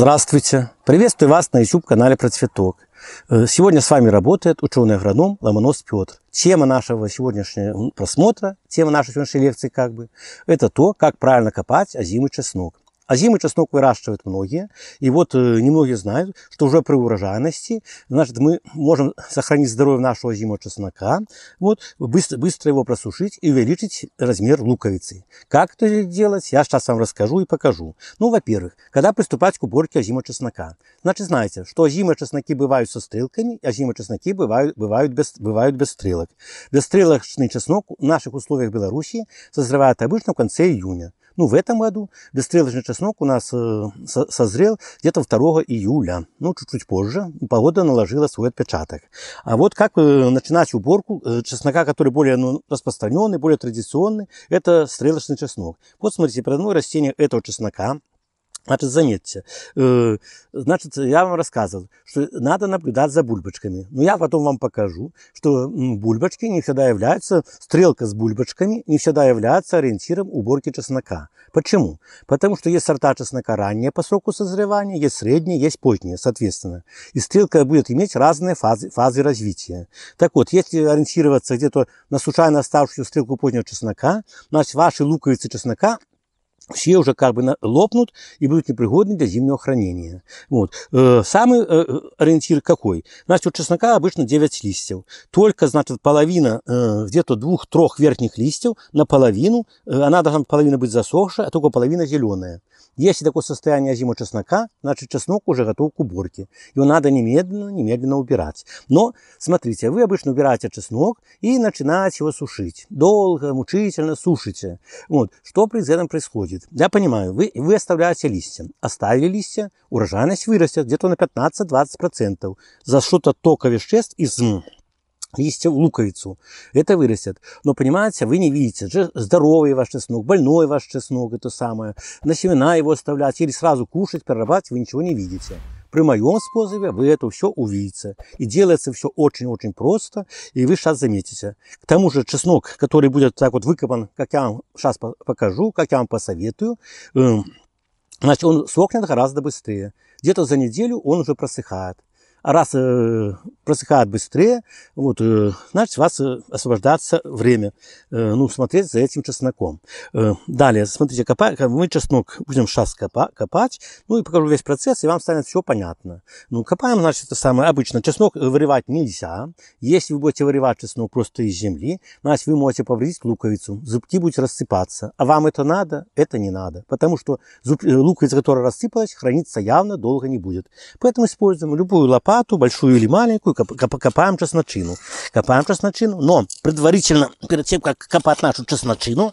Здравствуйте! Приветствую вас на YouTube-канале «Про цветок». Э, сегодня с вами работает ученый-агроном Ломонос Петр. Тема нашего сегодняшнего просмотра, тема нашей сегодняшней лекции как бы, это то, как правильно копать озимый чеснок. А зимы чеснок выращивают многие. И вот э, немногие знают, что уже при урожайности, значит, мы можем сохранить здоровье нашего зимнего чеснока, вот, быстро, быстро его просушить и увеличить размер луковицы. Как это делать, я сейчас вам расскажу и покажу. Ну, во-первых, когда приступать к уборке зимнего чеснока. Значит, знаете, что зимние чесноки бывают со стрелками, а зимние чесноки бывают, бывают, без, бывают без стрелок. Бесстрелочный чеснок в наших условиях Беларуси созревает обычно в конце июня. Ну, в этом году бестрелочный чеснок у нас э, созрел где-то 2 июля, ну, чуть-чуть позже. Погода наложила свой отпечаток. А вот как э, начинать уборку э, чеснока, который более ну, распространенный, более традиционный, это стрелочный чеснок. Вот смотрите, перед мной растение этого чеснока, Значит, заметьте, э, значит, я вам рассказывал, что надо наблюдать за бульбочками. Но я потом вам покажу, что бульбочки не всегда являются, стрелка с бульбочками не всегда является ориентиром уборки чеснока. Почему? Потому что есть сорта чеснока ранние по сроку созревания, есть средние, есть поздние, соответственно. И стрелка будет иметь разные фазы, фазы развития. Так вот, если ориентироваться где-то на случайно оставшуюся стрелку позднего чеснока, значит, ваши луковицы чеснока – все уже как бы лопнут и будут непригодны для зимнего хранения. Вот. Самый ориентир какой? Значит, у чеснока обычно 9 листьев. Только, значит, половина где-то двух-трех верхних листьев наполовину, она а должна половина быть засохшая, а только половина зеленая. Если такое состояние зимы чеснока, значит, чеснок уже готов к уборке. Его надо немедленно, немедленно убирать. Но, смотрите, вы обычно убираете чеснок и начинаете его сушить. Долго, мучительно сушите. Вот. Что при этом происходит? будет. Я понимаю, вы, вы оставляете листья. Оставили листья, урожайность вырастет где-то на 15-20%. За что-то тока веществ из листьев луковицу. Это вырастет. Но, понимаете, вы не видите, здоровый ваш чеснок, больной ваш чеснок, это самое. На семена его оставлять или сразу кушать, перерабатывать, вы ничего не видите. При моем способе вы это все увидите. И делается все очень-очень просто, и вы сейчас заметите. К тому же чеснок, который будет так вот выкопан, как я вам сейчас покажу, как я вам посоветую, эм, значит, он сохнет гораздо быстрее. Где-то за неделю он уже просыхает раз э, просыхает быстрее, вот, э, значит, у вас э, освобождается время, э, ну, смотреть за этим чесноком. Э, далее, смотрите, копа, мы чеснок будем сейчас копа, копать, ну, и покажу весь процесс, и вам станет все понятно. Ну, копаем, значит, это самое обычное. Чеснок э, вырывать нельзя. Если вы будете вырывать чеснок просто из земли, значит, вы можете повредить луковицу, зубки будут рассыпаться. А вам это надо? Это не надо, потому что зуб, э, луковица, которая рассыпалась, храниться явно долго не будет. Поэтому используем любую лопату, лопату, большую или маленькую, копаем чесночину. Копаем чесночину, но предварительно, перед тем, как копать нашу чесночину,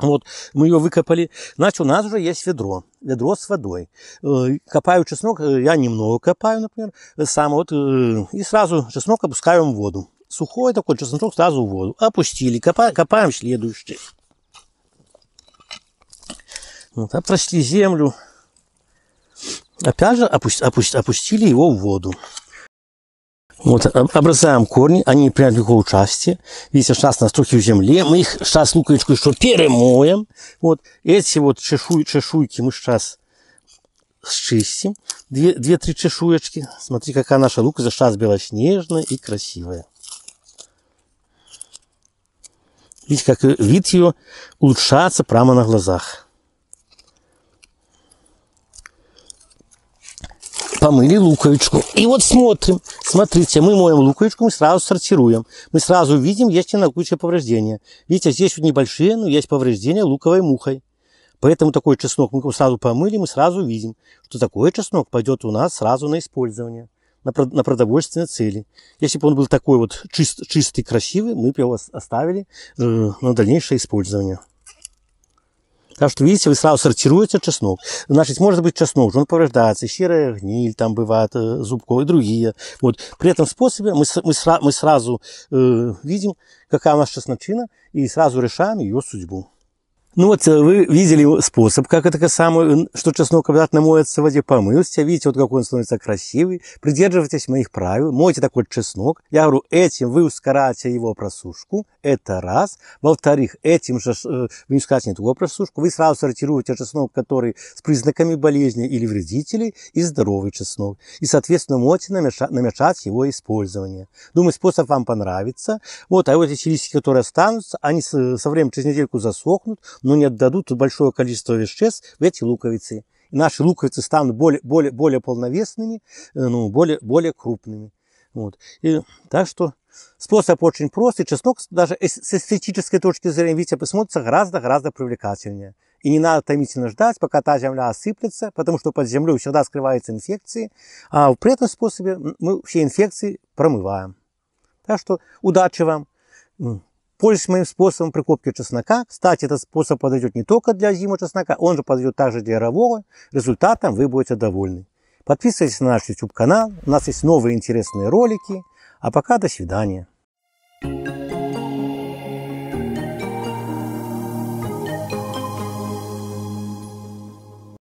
вот, мы ее выкопали. Значит, у нас уже есть ведро. Ведро с водой. Э, копаю чеснок, э, я немного копаю, например, сам вот, э, и сразу чеснок опускаем в воду. Сухой такой чеснок сразу в воду. Опустили, копаем, копаем следующий. Вот, опросли а землю, опять же опусти, опусти, опустили его в воду. Вот, а, образуем корни, они принимают его участие. Видите, сейчас на строке в земле. Мы их сейчас луковичку еще перемоем. Вот, эти вот чешуй, чешуйки мы сейчас счистим. Две-три две, чешуечки. Смотри, какая наша луковица сейчас белоснежная и красивая. Видите, как вид ее улучшается прямо на глазах. помыли луковичку. И вот смотрим, смотрите, мы моем луковичку, мы сразу сортируем. Мы сразу видим, есть ли на куче повреждения. Видите, здесь вот небольшие, но есть повреждения луковой мухой. Поэтому такой чеснок мы сразу помыли, мы сразу видим, что такой чеснок пойдет у нас сразу на использование, на, на продовольственные цели. Если бы он был такой вот чист, чистый, красивый, мы бы его оставили э, на дальнейшее использование. Так что, видите, вы сразу сортируете чеснок. Значит, может быть чеснок, он повреждается, серая гниль там бывает, э, зубковые, другие. Вот. При этом способе мы, мы, мы сразу э, видим, какая у нас чесночина, и сразу решаем ее судьбу. Ну вот э, вы видели способ, как это самое, что чеснок обязательно моется в воде, помылся, видите, вот как он становится красивый. Придерживайтесь моих правил, мойте такой чеснок. Я говорю, этим вы ускоряете его просушку, это раз. Во-вторых, этим же, э, вы не ускоряете не только просушку, вы сразу сортируете чеснок, который с признаками болезни или вредителей, и здоровый чеснок. И, соответственно, можете намешать, намешать его использование. Думаю, способ вам понравится. Вот, а вот эти листики, которые останутся, они со временем через недельку засохнут, но не отдадут большого количества веществ в эти луковицы. И наши луковицы станут более, более, более полновесными, э, ну, более, более крупными. Вот. И, так что способ очень прост, и чеснок даже с эстетической точки зрения, видите, посмотрится гораздо-гораздо привлекательнее. И не надо томительно ждать, пока та земля осыплется, потому что под землей всегда скрываются инфекции. А при этом способе мы все инфекции промываем. Так что удачи вам! Пользуюсь моим способом прикопки чеснока. Кстати, этот способ подойдет не только для зимы чеснока, он же подойдет также для ярового. Результатом вы будете довольны. Подписывайтесь на наш YouTube канал, у нас есть новые интересные ролики. А пока до свидания.